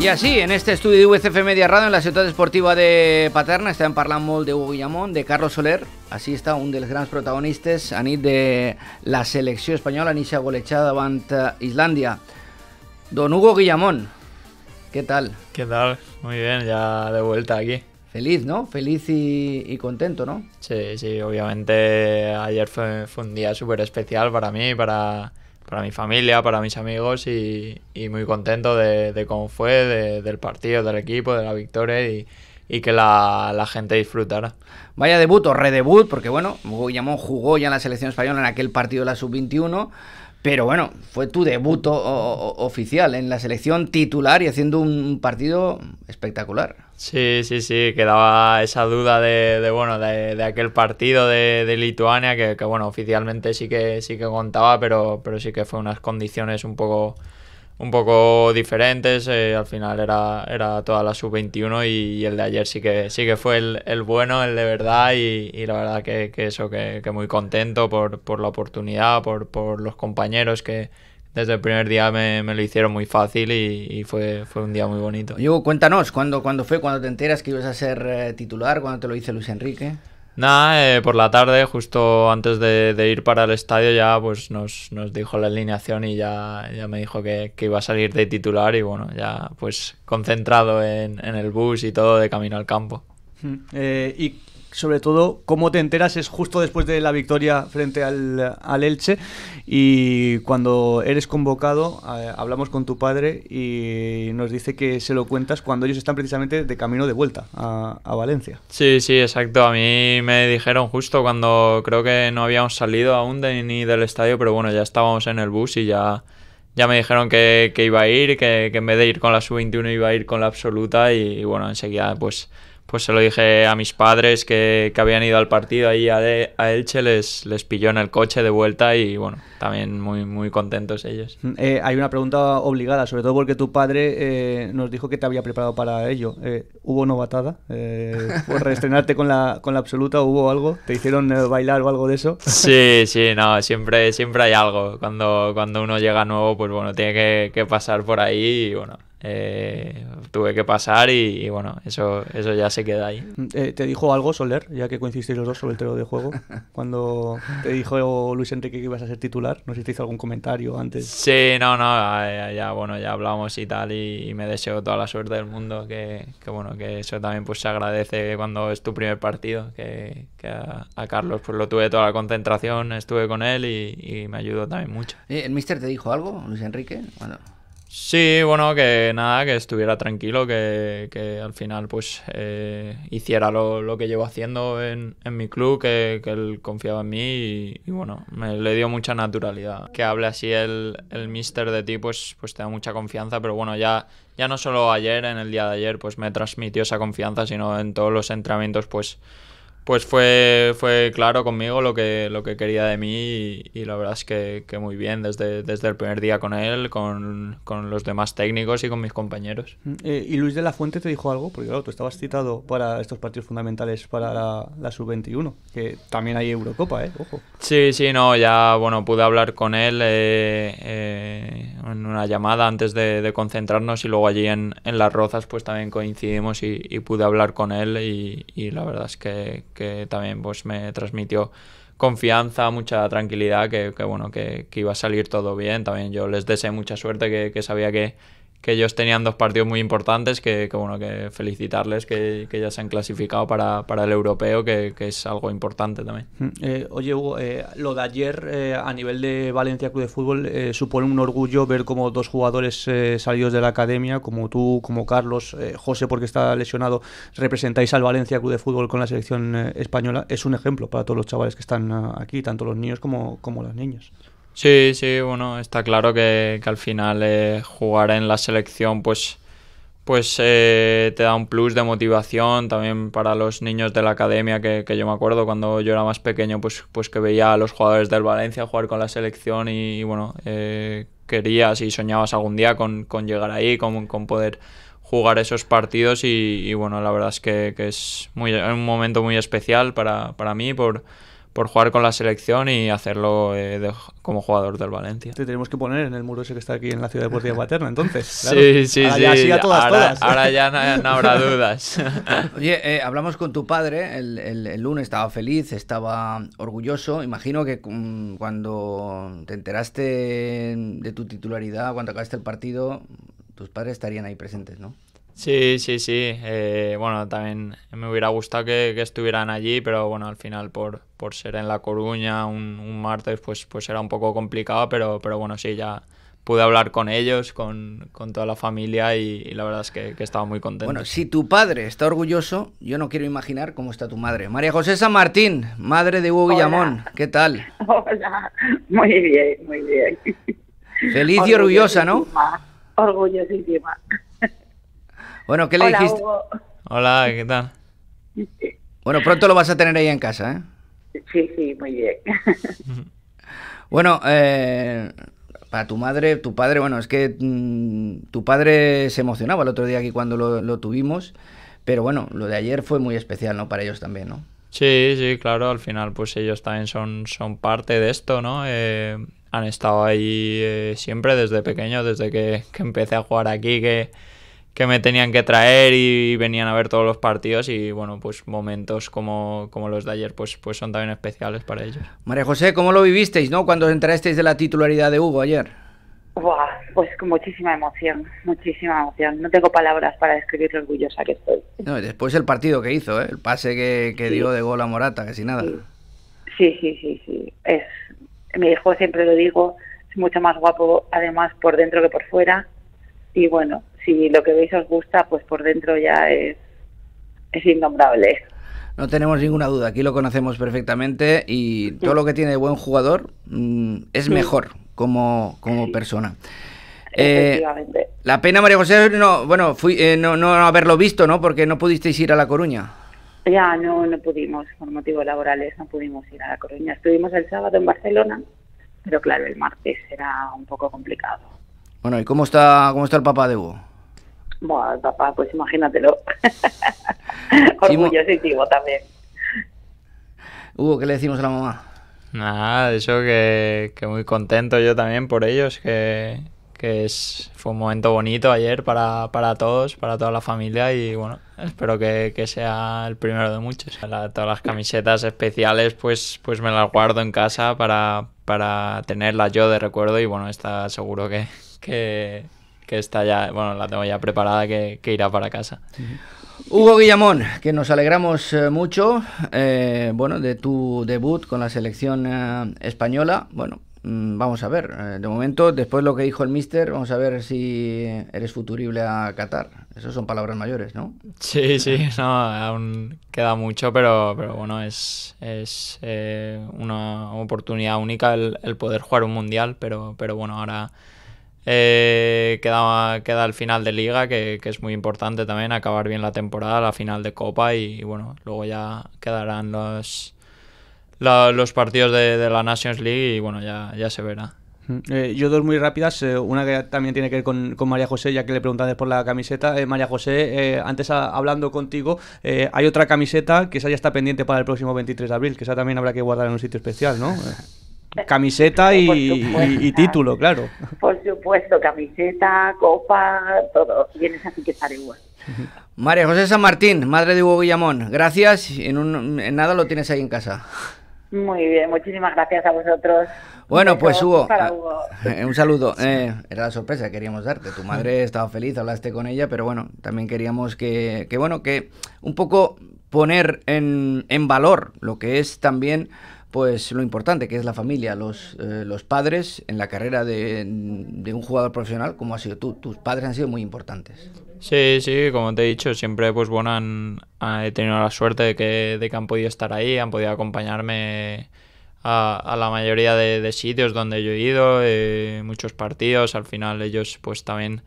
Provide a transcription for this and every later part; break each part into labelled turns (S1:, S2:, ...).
S1: Y así, en este estudio de UCF Media Radio, en la Ciudad deportiva de Paterna, está en de Hugo Guillamón, de Carlos Soler, así está un de los grandes protagonistas, de la selección española, nixa golechada Band eh, Islandia. Don Hugo Guillamón,
S2: ¿qué tal? ¿Qué tal? Muy bien, ya de vuelta aquí. Feliz, ¿no? Feliz y, contento, ¿no? Sí, sí, obviamente ayer fue, un día súper especial para mí, para para mi familia, para mis amigos y, muy contento de, cómo fue, del partido, del equipo, de la victoria y, que la, gente disfrutara.
S1: Vaya debut o redebut, porque bueno, Guillamón jugó ya en la selección española en aquel partido de la sub-21. Pero bueno, fue tu debut oficial en la selección titular y haciendo un partido espectacular.
S2: Sí, sí, sí, quedaba esa duda de, bueno, de, aquel partido de, Lituania que, que, bueno, oficialmente sí que sí que contaba, pero, pero sí que fue unas condiciones un poco un poco diferentes. Eh, al final era, era toda la sub-21 y, el de ayer sí que, sí que fue el, bueno, el de verdad. Y, la verdad que, eso, que, muy contento por, la oportunidad, por, los compañeros que desde el primer día me, lo hicieron muy fácil y, fue, fue un día muy bonito.
S1: Yo, cuéntanos, ¿cuándo, fue? cuando te enteras que ibas a ser eh, titular? cuando te lo hice Luis Enrique?
S2: Nada, eh, por la tarde, justo antes de, ir para el estadio, ya pues nos, nos dijo la alineación y ya, ya me dijo que, iba a salir de titular y bueno, ya pues concentrado en, el bus y todo de camino al campo
S3: sobre todo cómo te enteras es justo después de la victoria frente al, Elche
S2: y cuando
S3: eres convocado eh, hablamos con tu padre y nos dice que se lo cuentas cuando ellos están precisamente de camino de vuelta
S2: a, Valencia. Sí, sí, exacto. A mí me dijeron justo cuando creo que no habíamos salido aún de, ni del estadio, pero bueno, ya estábamos en el bus y ya ya me dijeron que, iba a ir, que, en vez de ir con la sub-21 iba a ir con la absoluta y, bueno, enseguida pues pues se lo dije a mis padres que, que habían ido al partido ahí a, de, a Elche, les, les, pilló en el coche de vuelta y bueno, también muy, muy contentos ellos.
S3: Mm, eh, hay una pregunta obligada, sobre todo porque tu padre eh, nos dijo que te había preparado para ello. Eh, ¿Hubo novatada? ¿Por eh, reestrenarte con la, con la absoluta hubo algo? ¿Te hicieron bailar o algo de eso? Sí,
S2: sí, no, siempre, siempre hay algo. Cuando, cuando uno llega nuevo, pues bueno, tiene que, que pasar por ahí y bueno, eh, tuve que pasar y, bueno, eso, eso ya se queda ahí.
S3: Eh, ¿Te dijo algo Soler, ya que coincidiste los dos sobre el terreno de juego? Cuando te dijo Luis Enrique que ibas a ser titular, no sé si te hizo algún comentario
S2: antes. Sí, no, no, eh, ya, bueno, ya hablamos y tal y, me deseo toda la suerte del mundo, que, bueno, que eso también pues se agradece cuando es tu primer partido, que, a, Carlos pues lo tuve toda la concentración, estuve con él y, y me ayudó también mucho.
S1: ¿El mister te dijo algo, Luis Enrique?
S2: Bueno... Sí, bueno, que nada, que estuviera tranquilo, que, al final pues eh, hiciera lo, que llevo haciendo en, mi club, que, él confiaba en mí y, bueno, me le dio mucha naturalidad. Que hable así el, el mister de ti pues, pues te da mucha confianza, pero bueno, ya, ya no solo ayer, en el día de ayer, pues me transmitió esa confianza, sino en todos los entrenamientos pues pues fue, fue claro conmigo lo que, lo que quería de mí y, la verdad es que, muy bien desde, desde el primer día con él, con, los demás técnicos y con mis compañeros.
S3: Mm, eh, ¿Y Luis de la Fuente te dijo algo? Porque claro, tú estabas citado para estos partidos fundamentales para la, sub-21, que también hay Eurocopa, ¿eh? Ojo.
S2: Sí, sí, no, ya bueno, pude hablar con él eh, eh en una llamada antes de, concentrarnos y luego allí en, Las Rozas pues también coincidimos y, pude hablar con él y, la verdad es que, también pues me transmitió confianza, mucha tranquilidad, que, bueno, que, que, iba a salir todo bien. También yo les deseé mucha suerte, que, sabía que, que ellos tenían dos partidos muy importantes que, bueno, que felicitarles que, ya se han clasificado para, el europeo, que, es algo importante también. Mm,
S3: eh, oye, Hugo, eh, lo de ayer eh, a nivel de Valencia Club de Fútbol eh, supone un orgullo ver como dos jugadores salidos de la academia, como tú, como Carlos, José, porque está lesionado, representáis al Valencia Club de Fútbol con la selección española. Es un ejemplo para todos los chavales que están ah, aquí, tanto los niños como, como las niñas.
S2: Sí, sí, bueno, está claro que, al final eh, jugar en la selección pues, pues eh, te da un plus de motivación también para los niños de la academia, que, yo me acuerdo cuando yo era más pequeño pues, pues que veía a los jugadores del Valencia jugar con la selección y, bueno, eh, querías y soñabas algún día con, llegar ahí, con, con poder jugar esos partidos y, bueno, la verdad es que, es muy, un momento muy especial para, para mí por por jugar con la selección y hacerlo eh, como jugador del Valencia.
S3: Te tenemos que poner en el muro ese que está aquí en la ciudad deportiva paterna, entonces. Sí, sí, sí. Ya, sí
S1: ahora, ya no, habrá dudas. Oye, eh, hablamos con tu padre el, lunes, estaba feliz, estaba orgulloso. Imagino que mm, cuando te enteraste de tu titularidad, cuando acabaste el partido, tus padres estarían ahí presentes,
S2: ¿no? Sí, sí, sí. Eh, bueno, también me hubiera gustado que, estuvieran allí, pero bueno, al final por, por ser en La Coruña un, martes, pues, pues era un poco complicado, pero, pero bueno, sí, ya pude hablar con ellos, con, toda la familia y, la verdad es que, estaba muy contento. Bueno,
S1: si tu padre está orgulloso, yo no quiero imaginar cómo está tu madre. María José San Martín, madre de Hugo Guillamón, ¿qué tal?
S3: Hola, muy bien, muy bien. Feliz y orgullosa, ¿no? Orgullosísima.
S1: Bueno, ¿qué le dijiste? Hola, ¿qué tal? Bueno, pronto lo vas a tener ahí en casa, ¿eh? Sí, sí, muy bien. bueno, eh, para tu madre, tu padre, bueno, es que mm, tu padre se emocionaba el otro día aquí cuando lo, tuvimos, pero bueno, lo de ayer fue muy especial, ¿no? Para ellos también, ¿no?
S2: Sí, sí, claro, al final pues ellos también son, son parte de esto, ¿no? Eh, han estado ahí eh, siempre desde pequeño, desde que empecé a jugar aquí, que que me tenían que traer y venían a ver todos los partidos y bueno, pues momentos como, como los de ayer pues, pues son también especiales para ellos.
S1: María José, ¿cómo lo vivisteis, no? Cuando entrasteis de la titularidad de Hugo ayer.
S3: Buah, pues con muchísima emoción, muchísima emoción. No tengo palabras para describir lo orgullosa que estoy.
S1: No, después el partido que hizo, ¿eh? el pase que, que dio de gol a Morata, que sin nada.
S3: Sí, sí, sí, sí. Es, mi hijo siempre lo digo, es mucho más guapo además por dentro que por fuera. Y bueno, y lo que veis os gusta, pues por dentro ya es, es innombrable.
S1: No tenemos ninguna duda, aquí lo conocemos perfectamente y todo lo que tiene de buen jugador mm, es mejor como, como persona. Eh, la pena, María José, no, bueno, fui, eh, no, no haberlo visto, ¿no? Porque no pudisteis ir a La Coruña.
S3: Ya, no, no pudimos, por motivos laborales no pudimos ir a La Coruña. Estuvimos el sábado en Barcelona, pero claro, el martes era un poco complicado.
S1: Bueno, ¿y cómo está, cómo está el papá de Hugo?
S3: Bueno, papá, pues imagínatelo. Orgullosísimo también.
S2: Hugo, ¿qué le decimos a la mamá? Nada, eso que, muy contento yo también por ellos, que, es, fue un momento bonito ayer para, todos, para toda la familia y bueno, espero que, sea el primero de muchos. todas las camisetas especiales pues, pues me las guardo en casa para, para tenerlas yo de recuerdo y bueno, está seguro que, que está ya, bueno, la tengo ya preparada que, irá para casa.
S1: Hugo Guillamón, que nos alegramos eh, mucho, eh, bueno, de tu debut con la selección eh, española. Bueno, mm, vamos a ver. de momento, después lo que dijo el mister, vamos a ver si eres futurible a Qatar. Esas son palabras mayores, ¿no?
S2: Sí, sí, no, aún queda mucho, pero, pero bueno, es, es una oportunidad única el, poder jugar un mundial, pero, pero bueno, ahora eh, queda, queda el final de liga, que, es muy importante también, acabar bien la temporada, la final de copa y, bueno, luego ya quedarán los, los partidos de, la Nations League y bueno, ya, ya se verá.
S3: Mm, eh, yo dos muy rápidas, eh, una que también tiene que ver con, María José, ya que le preguntaste por la camiseta. Eh, María José, antes hablando contigo, hay otra camiseta que esa ya está pendiente para el próximo 23 de abril, que esa también habrá que guardar en un sitio especial, ¿no? Eh, camiseta y, título, claro. Por supuesto, camiseta, copa, todo. Vienes así que estar igual.
S1: María José San Martín, madre de Hugo Guillamón, gracias. En, un, nada lo tienes ahí en casa.
S3: Muy bien, muchísimas gracias a vosotros. Bueno, pues Hugo, ah,
S1: eh, un saludo. Eh, era la sorpresa que queríamos darte. Tu madre estaba feliz, hablaste con ella, pero bueno, también queríamos que, bueno, que un poco poner en valor lo que es también pues lo importante que es la familia, los, eh, los padres en la carrera de, un jugador profesional como ha sido tú. Tus padres han sido muy importantes.
S2: Sí, sí, como te he dicho, siempre pues bueno, han, he tenido la suerte de que, de han podido estar ahí, han podido acompañarme a, la mayoría de, sitios donde yo he ido, eh, muchos partidos, al final ellos pues también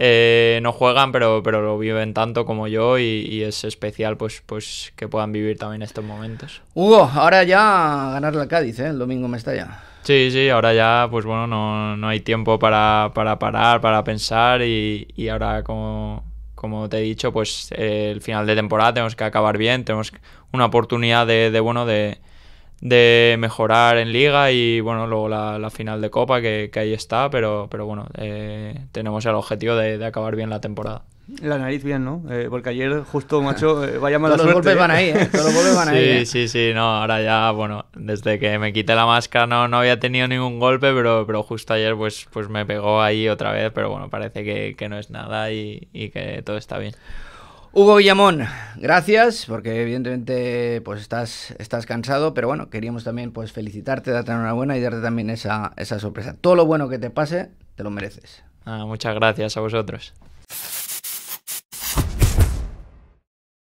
S2: eh, no juegan, pero, pero lo viven tanto como yo y, es especial pues, pues que puedan vivir también estos momentos.
S1: Hugo, ahora ya ganar la Cádiz, ¿eh? el domingo me está ya.
S2: Sí, sí, ahora ya pues bueno, no, hay tiempo para, parar, para pensar y, ahora como, como te he dicho, pues eh, el final de temporada tenemos que acabar bien, tenemos una oportunidad de bueno, de de mejorar en liga y bueno, luego la, la final de copa que, que, ahí está, pero, pero bueno, eh, tenemos el objetivo de, de, acabar bien la temporada.
S3: La nariz bien, ¿no? Eh, porque ayer justo, macho, eh, vaya mala suerte. Los golpes van ahí, Todos los golpes van ahí.
S2: Sí, sí, sí, no, ahora ya, bueno, desde que me quité la máscara no, no había tenido ningún golpe, pero, pero justo ayer pues, pues me pegó ahí otra vez, pero bueno, parece que, que no es nada y, y que todo está bien.
S1: Hugo Villamón, gracias, porque evidentemente pues estás, estás cansado, pero bueno, queríamos también pues felicitarte, darte enhorabuena y darte también esa, esa sorpresa. Todo lo bueno que te pase,
S2: te lo mereces. Ah, muchas gracias a vosotros.